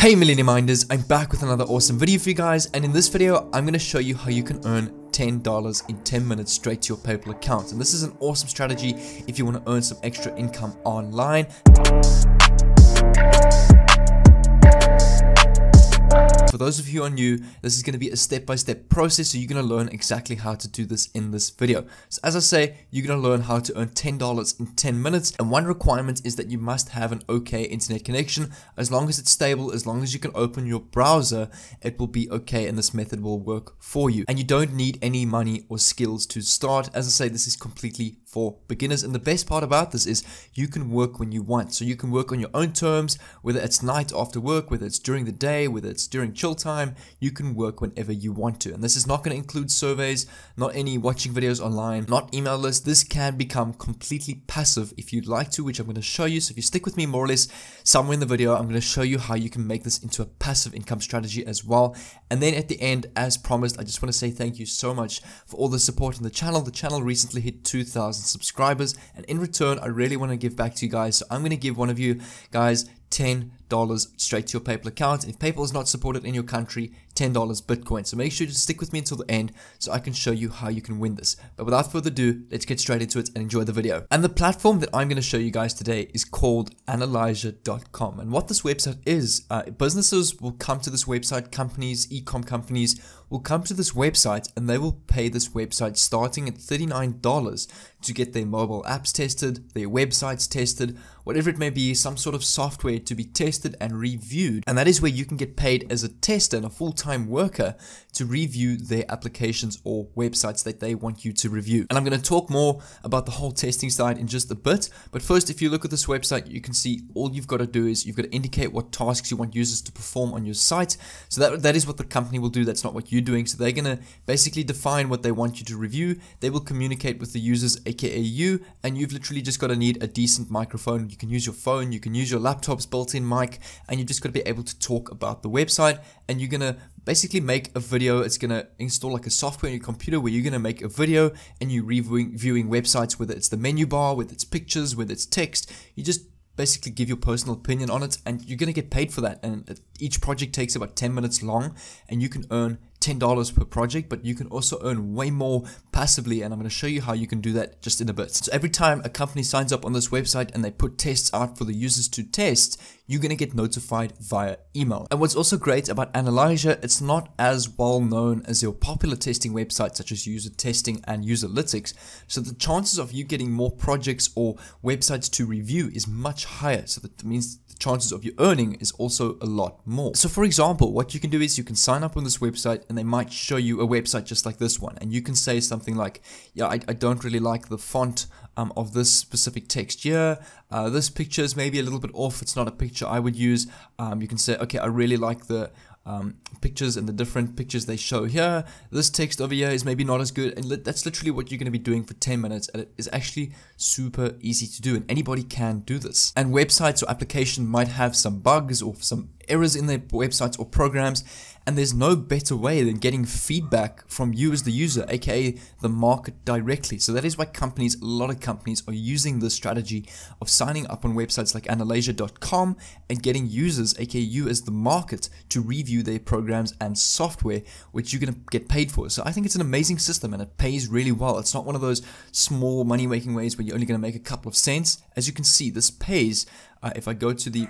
Hey Millennium Minders, I'm back with another awesome video for you guys and in this video I'm going to show you how you can earn $10 in 10 minutes straight to your PayPal account and this is an awesome strategy if you want to earn some extra income online. For those of you who are new, this is going to be a step-by-step -step process, so you're going to learn exactly how to do this in this video. So as I say, you're going to learn how to earn $10 in 10 minutes, and one requirement is that you must have an okay internet connection. As long as it's stable, as long as you can open your browser, it will be okay, and this method will work for you. And you don't need any money or skills to start. As I say, this is completely for beginners. And the best part about this is you can work when you want. So you can work on your own terms, whether it's night after work, whether it's during the day, whether it's during chill time, you can work whenever you want to. And this is not going to include surveys, not any watching videos online, not email lists. This can become completely passive if you'd like to, which I'm going to show you. So if you stick with me more or less somewhere in the video, I'm going to show you how you can make this into a passive income strategy as well. And then at the end, as promised, I just want to say thank you so much for all the support on the channel. The channel recently hit 2,000 1,000 subscribers. And in return, I really want to give back to you guys. So I'm going to give one of you guys 10 dollars straight to your PayPal account. If PayPal is not supported in your country, $10 Bitcoin. So make sure to stick with me until the end so I can show you how you can win this. But without further ado, let's get straight into it and enjoy the video. And the platform that I'm going to show you guys today is called Analyzer.com. And what this website is, uh, businesses will come to this website, companies, e-com companies will come to this website and they will pay this website starting at $39 to get their mobile apps tested, their websites tested, whatever it may be, some sort of software to be tested tested and reviewed. And that is where you can get paid as a tester and a full-time worker to review their applications or websites that they want you to review. And I'm going to talk more about the whole testing side in just a bit. But first, if you look at this website, you can see all you've got to do is you've got to indicate what tasks you want users to perform on your site. So that, that is what the company will do. That's not what you're doing. So they're going to basically define what they want you to review. They will communicate with the users, aka you, and you've literally just got to need a decent microphone. You can use your phone, you can use your laptop's built-in mic, like, and you're just going to be able to talk about the website. And you're going to basically make a video. It's going to install like a software on your computer where you're going to make a video and you're reviewing websites, whether it's the menu bar, whether it's pictures, whether it's text. You just basically give your personal opinion on it and you're going to get paid for that. And each project takes about 10 minutes long and you can earn $10 per project, but you can also earn way more passively. And I'm going to show you how you can do that just in a bit. So every time a company signs up on this website and they put tests out for the users to test, you're going to get notified via email. And what's also great about Analyzer, it's not as well known as your popular testing websites such as user testing and userlytics. So the chances of you getting more projects or websites to review is much higher. So that means chances of you earning is also a lot more. So for example, what you can do is you can sign up on this website and they might show you a website just like this one. And you can say something like, yeah, I, I don't really like the font um, of this specific text here. Uh, this picture is maybe a little bit off. It's not a picture I would use. Um, you can say, okay, I really like the um, pictures and the different pictures they show here. This text over here is maybe not as good and li that's literally what you're going to be doing for 10 minutes and it is actually super easy to do and anybody can do this. And websites or application might have some bugs or some errors in their websites or programs, and there's no better way than getting feedback from you as the user, aka the market directly. So that is why companies, a lot of companies, are using this strategy of signing up on websites like Analysia.com and getting users, aka you as the market, to review their programs and software, which you're gonna get paid for. So I think it's an amazing system and it pays really well. It's not one of those small money making ways where you're only gonna make a couple of cents. As you can see, this pays. Uh, if I go to the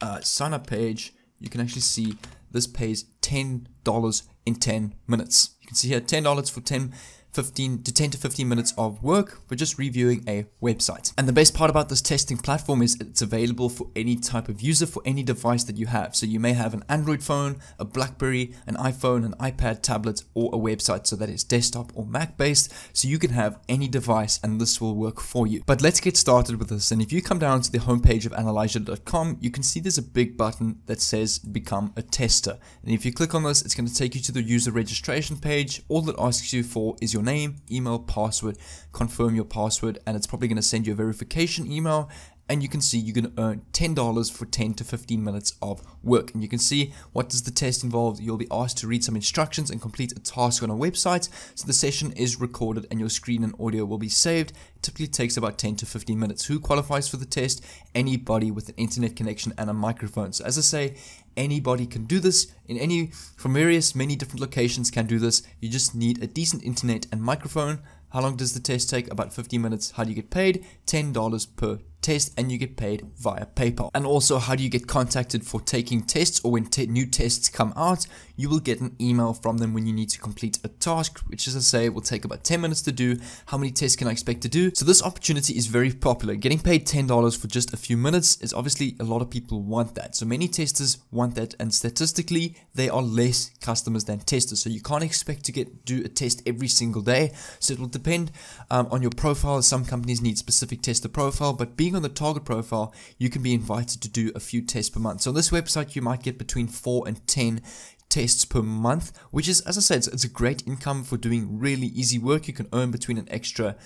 uh, sign up page, you can actually see this pays $10 in 10 minutes. You can see here $10 for 10 15 to 10 to 15 minutes of work. for just reviewing a website. And the best part about this testing platform is it's available for any type of user for any device that you have. So you may have an Android phone, a Blackberry, an iPhone, an iPad, tablet, or a website. So that is desktop or Mac based. So you can have any device and this will work for you. But let's get started with this. And if you come down to the homepage of analyzer.com, you can see there's a big button that says become a tester. And if you click on this, it's going to take you to the user registration page. All that asks you for is your name, email, password, confirm your password, and it's probably going to send you a verification email and you can see you can earn $10 for 10 to 15 minutes of work. And you can see what does the test involve. You'll be asked to read some instructions and complete a task on a website. So the session is recorded and your screen and audio will be saved. It typically takes about 10 to 15 minutes. Who qualifies for the test? Anybody with an internet connection and a microphone. So as I say, anybody can do this in any from various many different locations can do this. You just need a decent internet and microphone. How long does the test take? About 15 minutes. How do you get paid? $10 per test and you get paid via PayPal. And also, how do you get contacted for taking tests or when te new tests come out? You will get an email from them when you need to complete a task, which as I say, will take about 10 minutes to do. How many tests can I expect to do? So this opportunity is very popular. Getting paid $10 for just a few minutes is obviously a lot of people want that. So many testers want that and statistically, they are less customers than testers. So you can't expect to get do a test every single day. So it will depend um, on your profile. Some companies need specific tester profile, but being on the target profile, you can be invited to do a few tests per month. So on this website, you might get between 4 and 10 tests per month, which is, as I said, it's a great income for doing really easy work. You can earn between an extra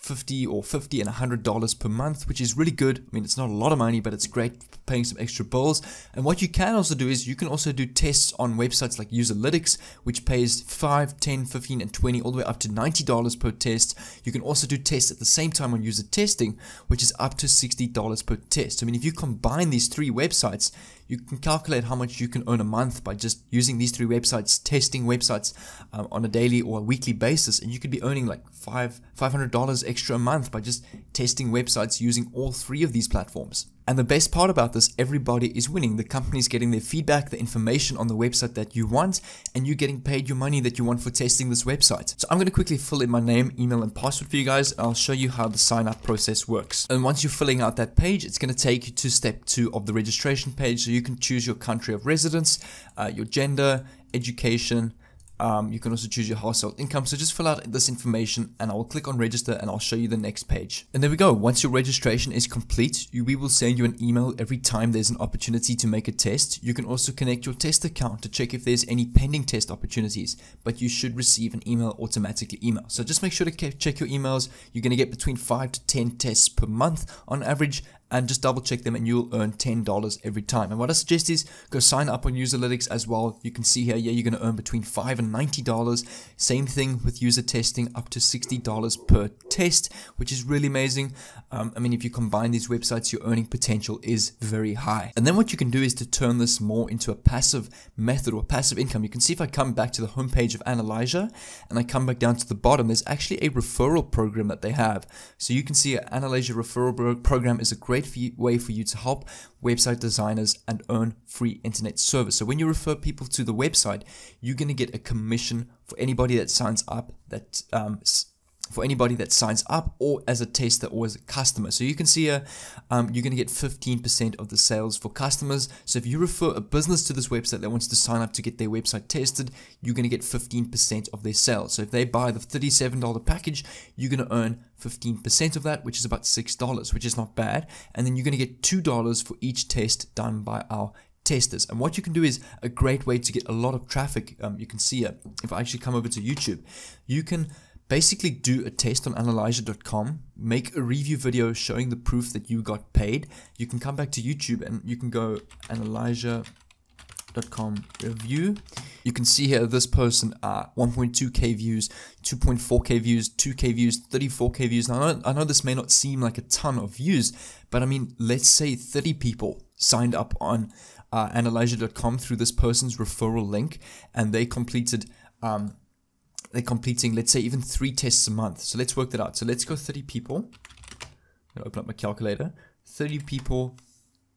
50 or 50 and 100 dollars per month which is really good i mean it's not a lot of money but it's great paying some extra bills and what you can also do is you can also do tests on websites like userlytics which pays 5 10 15 and 20 all the way up to 90 dollars per test you can also do tests at the same time on user testing which is up to 60 dollars per test i mean if you combine these three websites you can calculate how much you can earn a month by just using these three websites, testing websites um, on a daily or a weekly basis, and you could be earning like five five hundred dollars extra a month by just testing websites using all three of these platforms. And the best part about this, everybody is winning. The company's getting their feedback, the information on the website that you want, and you're getting paid your money that you want for testing this website. So I'm gonna quickly fill in my name, email, and password for you guys, and I'll show you how the sign up process works. And once you're filling out that page, it's gonna take you to step two of the registration page. So you can choose your country of residence, uh, your gender, education, um, you can also choose your household income. So just fill out this information and I'll click on register and I'll show you the next page. And there we go. Once your registration is complete, you, we will send you an email every time there's an opportunity to make a test. You can also connect your test account to check if there's any pending test opportunities, but you should receive an email automatically email. So just make sure to check your emails. You're going to get between five to 10 tests per month on average, and just double check them and you'll earn $10 every time. And what I suggest is go sign up on Userlytics as well. You can see here, yeah, you're gonna earn between five and $90. Same thing with user testing, up to $60 per test, which is really amazing. Um, I mean, if you combine these websites, your earning potential is very high. And then what you can do is to turn this more into a passive method or passive income. You can see if I come back to the homepage of Analyzer and I come back down to the bottom, there's actually a referral program that they have. So you can see Analyzer referral program is a great great for you, way for you to help website designers and earn free internet service. So when you refer people to the website, you're going to get a commission for anybody that signs up that um, for anybody that signs up or as a tester or as a customer. So you can see here, uh, um, you're going to get 15% of the sales for customers. So if you refer a business to this website that wants to sign up to get their website tested, you're going to get 15% of their sales. So if they buy the $37 package, you're going to earn 15% of that, which is about $6, which is not bad. And then you're going to get $2 for each test done by our testers. And what you can do is a great way to get a lot of traffic. Um, you can see it. Uh, if I actually come over to YouTube, you can basically do a test on analyzer.com, make a review video showing the proof that you got paid. You can come back to YouTube and you can go analyzer.com review. You can see here this person uh, 1.2k views, 2.4k views, 2k views, 34k views. Now, I know, I know this may not seem like a ton of views, but I mean, let's say 30 people signed up on uh, analyzer.com through this person's referral link and they completed um, they're completing, let's say, even three tests a month. So let's work that out. So let's go 30 people. i open up my calculator. 30 people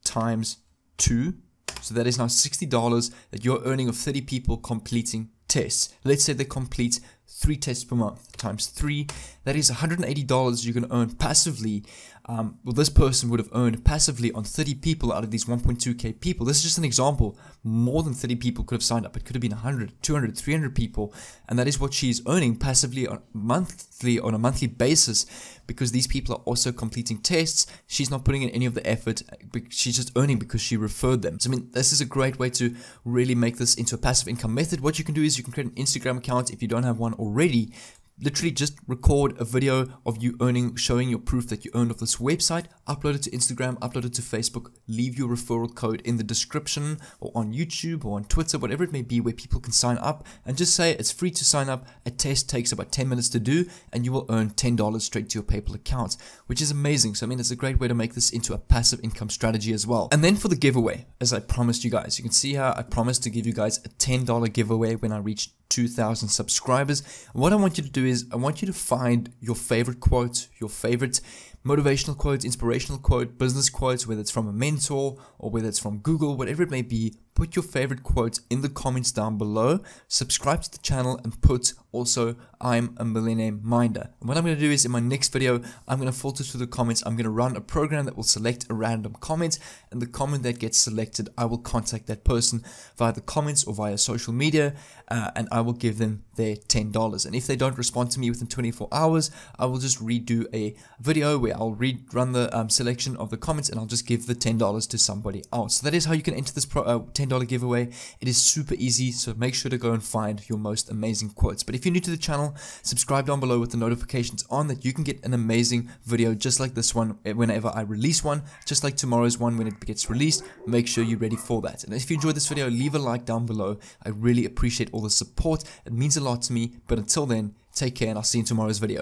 times two. So that is now $60 that you're earning of 30 people completing tests. Let's say they complete three tests per month times three. That is $180 you can earn passively um, well, this person would have earned passively on 30 people out of these 1.2k people. This is just an example. More than 30 people could have signed up. It could have been 100, 200, 300 people. And that is what she's earning passively on monthly on a monthly basis because these people are also completing tests. She's not putting in any of the effort. Uh, she's just earning because she referred them. So, I mean, this is a great way to really make this into a passive income method. What you can do is you can create an Instagram account if you don't have one already, literally just record a video of you earning, showing your proof that you earned off this website, upload it to Instagram, upload it to Facebook, leave your referral code in the description or on YouTube or on Twitter, whatever it may be, where people can sign up and just say it's free to sign up. A test takes about 10 minutes to do and you will earn $10 straight to your PayPal account, which is amazing. So, I mean, it's a great way to make this into a passive income strategy as well. And then for the giveaway, as I promised you guys, you can see how I promised to give you guys a $10 giveaway when I reached 2,000 subscribers. what I want you to do is I want you to find your favorite quotes, your favorite motivational quotes, inspirational quote, business quotes, whether it's from a mentor or whether it's from Google, whatever it may be, Put your favorite quote in the comments down below. Subscribe to the channel and put also I'm a millionaire minder. And what I'm going to do is in my next video, I'm going to filter through the comments. I'm going to run a program that will select a random comment and the comment that gets selected, I will contact that person via the comments or via social media uh, and I will give them their $10. And if they don't respond to me within 24 hours, I will just redo a video where I'll rerun the um, selection of the comments and I'll just give the $10 to somebody else. So that is how you can enter this pro uh, $10 giveaway. It is super easy, so make sure to go and find your most amazing quotes. But if you're new to the channel, subscribe down below with the notifications on that you can get an amazing video just like this one eh, whenever I release one, just like tomorrow's one when it gets released. Make sure you're ready for that. And if you enjoyed this video, leave a like down below. I really appreciate all the support. It means a lot to me. But until then, take care and I'll see you in tomorrow's video.